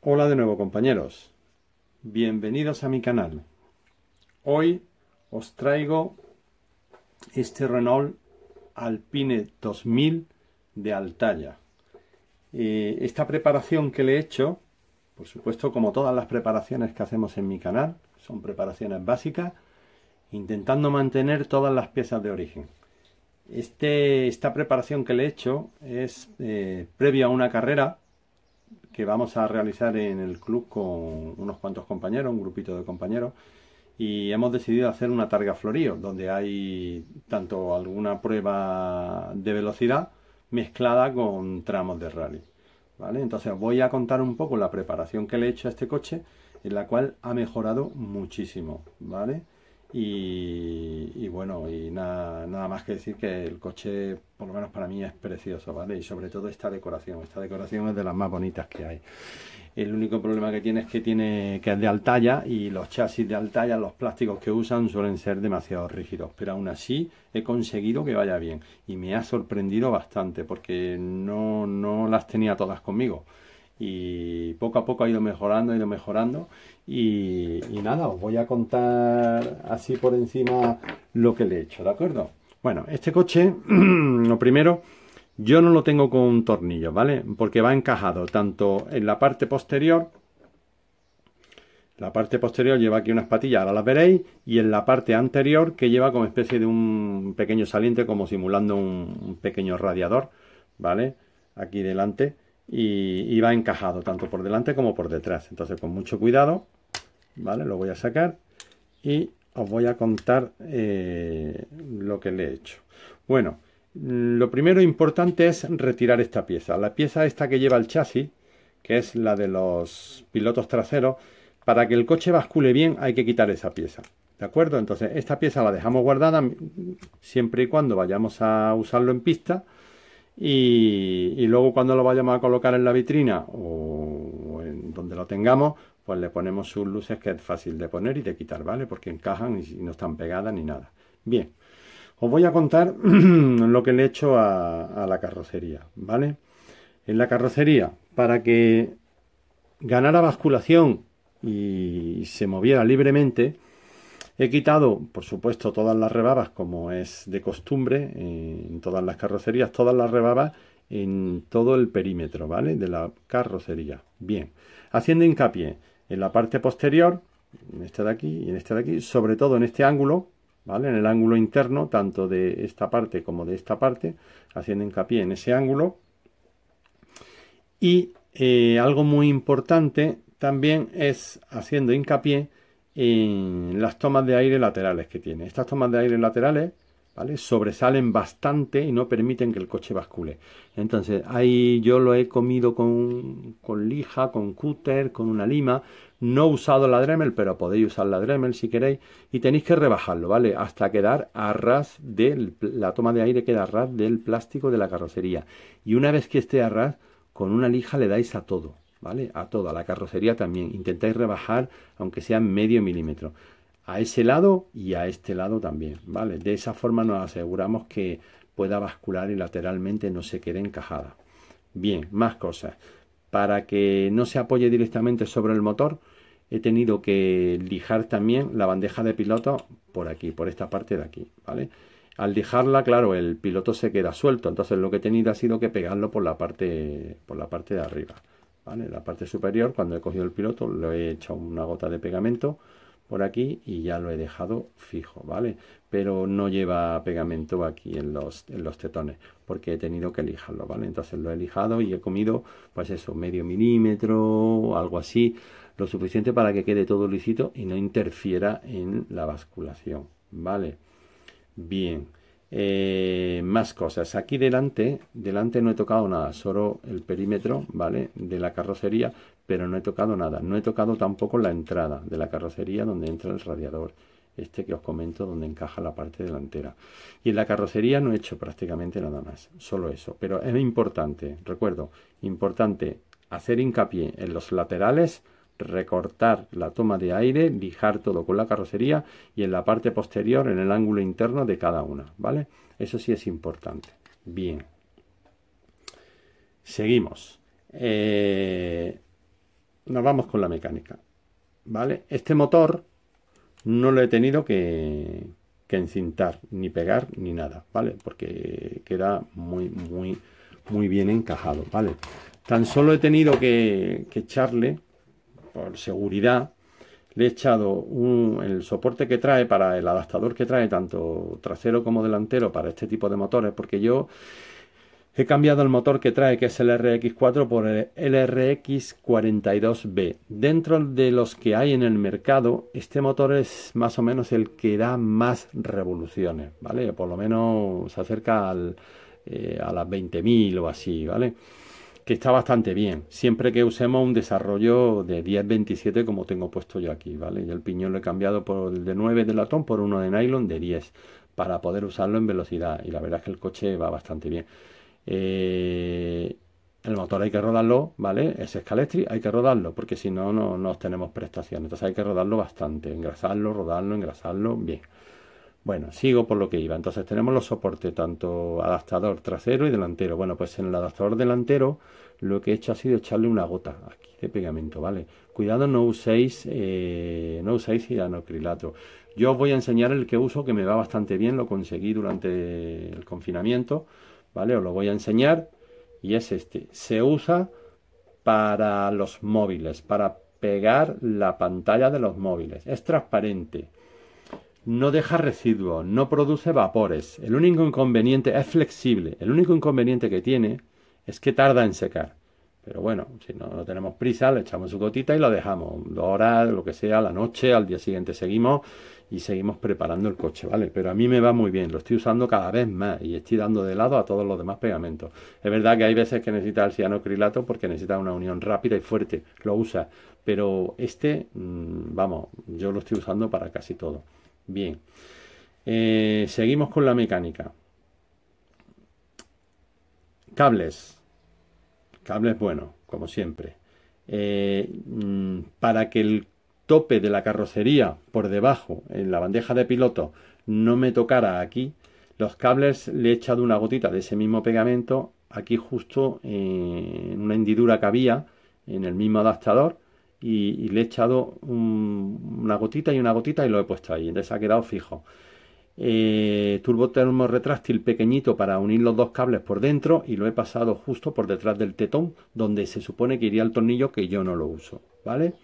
Hola de nuevo compañeros, bienvenidos a mi canal. Hoy os traigo este Renault Alpine 2000 de Altaya. Eh, esta preparación que le he hecho, por supuesto como todas las preparaciones que hacemos en mi canal, son preparaciones básicas, intentando mantener todas las piezas de origen. Este, esta preparación que le he hecho es eh, previa a una carrera que vamos a realizar en el club con unos cuantos compañeros, un grupito de compañeros, y hemos decidido hacer una targa florío, donde hay tanto alguna prueba de velocidad mezclada con tramos de rally. ¿vale? Entonces voy a contar un poco la preparación que le he hecho a este coche, en la cual ha mejorado muchísimo, ¿vale? Y, bueno, y nada, más que decir que el coche, por lo menos para mí, es precioso, ¿vale? Y sobre todo esta decoración, esta decoración es de las más bonitas que hay. El único problema que tiene es que, tiene, que es de altalla y los chasis de talla, los plásticos que usan suelen ser demasiado rígidos, pero aún así he conseguido que vaya bien y me ha sorprendido bastante porque no, no las tenía todas conmigo y poco a poco ha ido mejorando, ha ido mejorando y, nada, os voy a contar así por encima lo que le he hecho, ¿de acuerdo? Bueno, este coche, lo primero, yo no lo tengo con tornillo, ¿vale? Porque va encajado tanto en la parte posterior, la parte posterior lleva aquí unas patillas, ahora las veréis, y en la parte anterior que lleva como especie de un pequeño saliente, como simulando un pequeño radiador, ¿vale? Aquí delante y, va encajado tanto por delante como por detrás. Entonces con mucho cuidado, ¿vale? Lo voy a sacar y os voy a contar eh, lo que le he hecho. Bueno, lo primero importante es retirar esta pieza. La pieza esta que lleva el chasis, que es la de los pilotos traseros, para que el coche bascule bien hay que quitar esa pieza. ¿De acuerdo? Entonces esta pieza la dejamos guardada mm, siempre y cuando vayamos a usarlo en pista y, luego cuando lo vayamos a colocar en la vitrina o en donde lo tengamos, pues le ponemos sus luces que es fácil de poner y de quitar, ¿vale? Porque encajan y no están pegadas ni nada. Bien, os voy a contar lo que le he hecho a, a la carrocería, ¿vale? En la carrocería, para que ganara basculación y se moviera libremente, He quitado, por supuesto, todas las rebabas como es de costumbre en todas las carrocerías, todas las rebabas en todo el perímetro, ¿vale? De la carrocería. Bien, haciendo hincapié en la parte posterior, en esta de aquí y en este de aquí, sobre todo en este ángulo, ¿vale? En el ángulo interno, tanto de esta parte como de esta parte, haciendo hincapié en ese ángulo. Y eh, algo muy importante también es haciendo hincapié y las tomas de aire laterales que tiene. Estas tomas de aire laterales sobresalen bastante y no permiten que el coche bascule. Entonces, ahí yo lo he comido con, lija, con cúter, con una lima. No he usado la Dremel, pero podéis usar la Dremel si queréis. Y tenéis que rebajarlo, ¿vale? Hasta quedar a ras del... La toma de aire queda a ras del plástico de la carrocería. Y una vez que esté a ras, con una lija le dais a todo, ¿vale? A toda, la carrocería también. Intentáis rebajar, aunque sea medio milímetro. A ese lado y a este lado también, ¿vale? De esa forma nos aseguramos que pueda bascular y lateralmente no se quede encajada. Bien, más cosas. Para que no se apoye directamente sobre el motor, he tenido que lijar también la bandeja de piloto por aquí, por esta parte de aquí, ¿vale? Al dejarla claro, el piloto se queda suelto, entonces lo que he tenido ha sido que pegarlo por la parte, por la parte de arriba. En La parte superior, cuando he cogido el piloto, lo he echado una gota de pegamento por aquí y ya lo he dejado fijo, ¿vale? Pero no lleva pegamento aquí en los, tetones, porque he tenido que lijarlo, ¿vale? Entonces lo he lijado y he comido, pues eso, medio milímetro o algo así, lo suficiente para que quede todo lícito y no interfiera en la basculación, ¿vale? Bien, eh, más cosas. Aquí delante, delante no he tocado nada, solo el perímetro, ¿vale? De la carrocería, pero no he tocado nada. No he tocado tampoco la entrada de la carrocería donde entra el radiador. Este que os comento donde encaja la parte delantera. Y en la carrocería no he hecho prácticamente nada más, solo eso. Pero es importante, recuerdo, importante hacer hincapié en los laterales, recortar la toma de aire, lijar todo con la carrocería y en la parte posterior, en el ángulo interno de cada una, ¿vale? Eso sí es importante. Bien. Seguimos. Eh, nos vamos con la mecánica, ¿vale? Este motor no lo he tenido que, que encintar, ni pegar, ni nada, ¿vale? Porque queda muy, muy, muy bien encajado, ¿vale? Tan solo he tenido que, que echarle seguridad, le he echado un, el soporte que trae para el adaptador que trae tanto trasero como delantero para este tipo de motores, porque yo he cambiado el motor que trae, que es el RX4, por el rx 42 b Dentro de los que hay en el mercado, este motor es más o menos el que da más revoluciones, ¿vale? Por lo menos se acerca al, eh, a las 20.000 o así, ¿vale? vale que está bastante bien, siempre que usemos un desarrollo de 10-27 como tengo puesto yo aquí, ¿vale? y el piñón lo he cambiado por el de 9 de latón por uno de nylon de 10 para poder usarlo en velocidad y la verdad es que el coche va bastante bien. Eh, el motor hay que rodarlo, ¿vale? Ese escaletri hay que rodarlo porque si no, no, no tenemos prestaciones, entonces hay que rodarlo bastante, engrasarlo, rodarlo, engrasarlo, bien. Bueno, sigo por lo que iba. Entonces tenemos los soportes, tanto adaptador trasero y delantero. Bueno, pues en el adaptador delantero lo que he hecho ha sido echarle una gota aquí de pegamento, ¿vale? Cuidado, no uséis, eh, no uséis Yo os voy a enseñar el que uso, que me va bastante bien, lo conseguí durante el confinamiento, ¿vale? Os lo voy a enseñar y es este. Se usa para los móviles, para pegar la pantalla de los móviles. Es transparente no deja residuos, no produce vapores. El único inconveniente es flexible. El único inconveniente que tiene es que tarda en secar. Pero bueno, si no, lo tenemos prisa, le echamos su gotita y lo dejamos. Dos horas, lo que sea, la noche, al día siguiente seguimos y seguimos preparando el coche, ¿vale? Pero a mí me va muy bien, lo estoy usando cada vez más y estoy dando de lado a todos los demás pegamentos. Es verdad que hay veces que necesita el cianocrilato porque necesita una unión rápida y fuerte, lo usa. Pero este, mm, vamos, yo lo estoy usando para casi todo. Bien. Eh, seguimos con la mecánica. Cables. Cables bueno, como siempre. Eh, mm, para que el tope de la carrocería por debajo, en la bandeja de piloto, no me tocara aquí, los cables le he echado una gotita de ese mismo pegamento aquí justo eh, en una hendidura que había en el mismo adaptador y, le he echado una gotita y una gotita y lo he puesto ahí. Entonces ha quedado fijo. Eh, turbo retráctil pequeñito para unir los dos cables por dentro y lo he pasado justo por detrás del tetón donde se supone que iría el tornillo que yo no lo uso, ¿vale?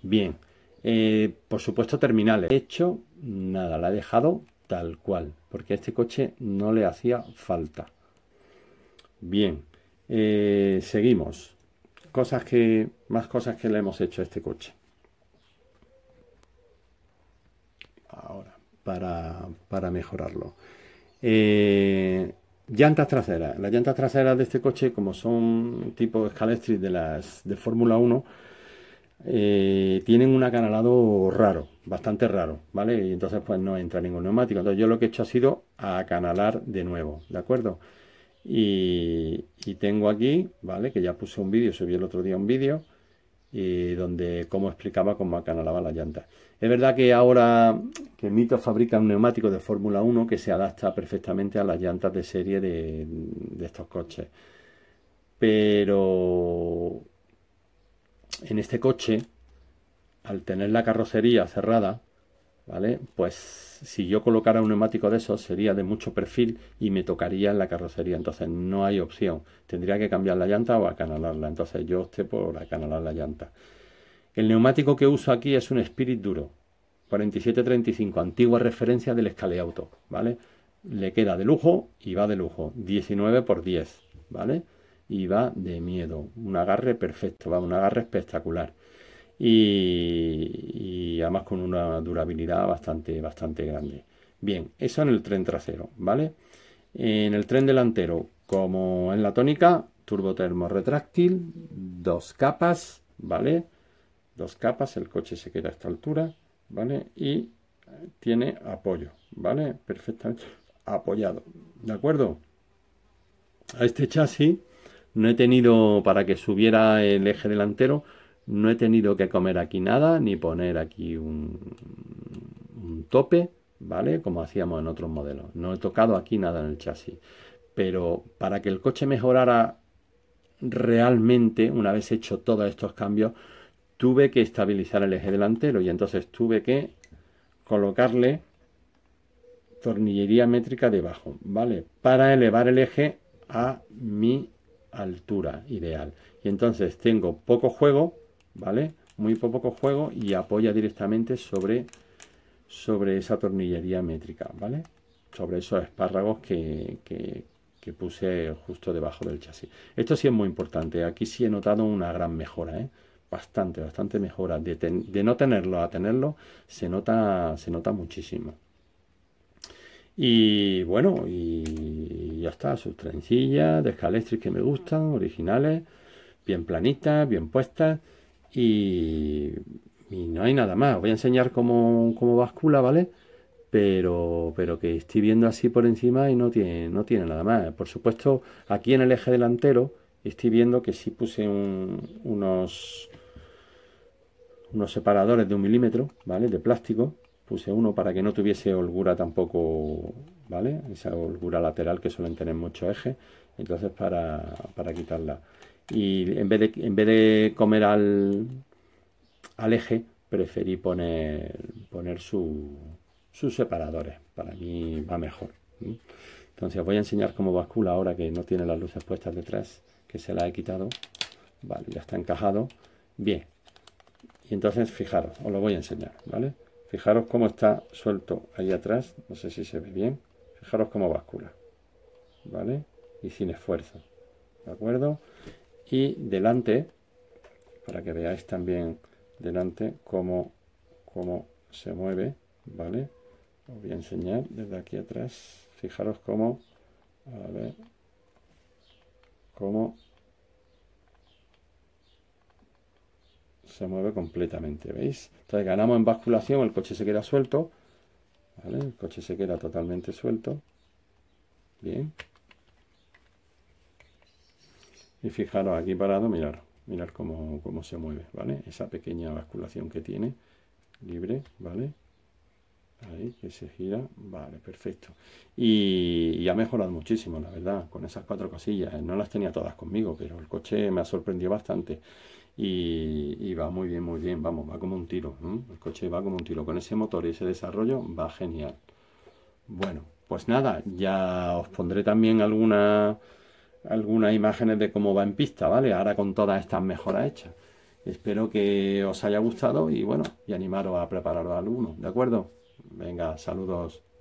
Bien, eh, por supuesto terminales. De hecho, nada, la he dejado tal cual, porque a este coche no le hacía falta. Bien, eh, seguimos cosas que, más cosas que le hemos hecho a este coche. Ahora, para, para mejorarlo. Eh, llantas traseras. Las llantas traseras de este coche, como son tipo escalestris de las de Fórmula 1, eh, tienen un acanalado raro, bastante raro, ¿vale? Y entonces pues no entra ningún neumático. Entonces yo lo que he hecho ha sido acanalar de nuevo, ¿de acuerdo? Y, tengo aquí, ¿vale? Que ya puse un vídeo, subí el otro día un vídeo, y donde cómo explicaba cómo acanalaba las llantas. Es verdad que ahora que Mito fabrica un neumático de Fórmula 1 que se adapta perfectamente a las llantas de serie de estos coches. Pero en este coche, al tener la carrocería cerrada, ¿vale? Pues si yo colocara un neumático de esos sería de mucho perfil y me tocaría en la carrocería, entonces no hay opción. Tendría que cambiar la llanta o acanalarla, entonces yo opté por acanalar la llanta. El neumático que uso aquí es un Spirit Duro, 4735, antigua referencia del Auto, ¿vale? Le queda de lujo y va de lujo, 19 por 10, ¿vale? Y va de miedo, un agarre perfecto, va un agarre espectacular y, además con una durabilidad bastante, bastante grande. Bien, eso en el tren trasero, ¿vale? En el tren delantero, como en la tónica, turbotermo retráctil, dos capas, ¿vale? Dos capas, el coche se queda a esta altura, ¿vale? Y tiene apoyo, ¿vale? Perfectamente apoyado, ¿de acuerdo? A este chasis no he tenido para que subiera el eje delantero, no he tenido que comer aquí nada, ni poner aquí un, tope, ¿vale? Como hacíamos en otros modelos. No he tocado aquí nada en el chasis. Pero para que el coche mejorara realmente, una vez hecho todos estos cambios, tuve que estabilizar el eje delantero y entonces tuve que colocarle tornillería métrica debajo, ¿vale? Para elevar el eje a mi altura ideal. Y entonces tengo poco juego ¿vale? Muy poco juego y apoya directamente sobre, sobre esa tornillería métrica, ¿vale? Sobre esos espárragos que, que, puse justo debajo del chasis. Esto sí es muy importante. Aquí sí he notado una gran mejora, ¿eh? Bastante, bastante mejora. De, no tenerlo a tenerlo, se nota, se nota muchísimo. Y bueno, y ya está, sus trencillas de Scalextric que me gustan, originales, bien planitas, bien puestas y, no hay nada más. voy a enseñar cómo, cómo bascula, ¿vale? Pero, pero que estoy viendo así por encima y no tiene, no tiene nada más. Por supuesto, aquí en el eje delantero estoy viendo que sí puse unos, unos separadores de un milímetro, ¿vale? De plástico. Puse uno para que no tuviese holgura tampoco, ¿vale? Esa holgura lateral que suelen tener muchos ejes. Entonces para, para quitarla y en vez de, en vez de comer al, al eje, preferí poner, poner su, sus separadores. Para mí va mejor. Entonces os voy a enseñar cómo bascula ahora que no tiene las luces puestas detrás, que se la he quitado. Vale, ya está encajado. Bien. Y entonces fijaros, os lo voy a enseñar, ¿vale? Fijaros cómo está suelto ahí atrás, no sé si se ve bien. Fijaros cómo bascula, ¿vale? Y sin esfuerzo, ¿de acuerdo? y delante, para que veáis también delante cómo, cómo se mueve, ¿vale? Os voy a enseñar desde aquí atrás, fijaros cómo, cómo se mueve completamente, ¿veis? Entonces ganamos en basculación, el coche se queda suelto, ¿vale? El coche se queda totalmente suelto, bien, y fijaros, aquí parado, mirar, mirar cómo, se mueve, ¿vale? Esa pequeña basculación que tiene, libre, ¿vale? Ahí, que se gira, vale, perfecto. Y, ha mejorado muchísimo, la verdad, con esas cuatro cosillas. Eh, no las tenía todas conmigo, pero el coche me ha sorprendido bastante. Y, va muy bien, muy bien, vamos, va como un tiro. El coche va como un tiro. Con ese motor y ese desarrollo va genial. Bueno, pues nada, ya os pondré también alguna algunas imágenes de cómo va en pista, ¿vale? Ahora con todas estas mejoras hechas. Espero que os haya gustado y bueno, y animaros a prepararos alguno, ¿de acuerdo? Venga, saludos.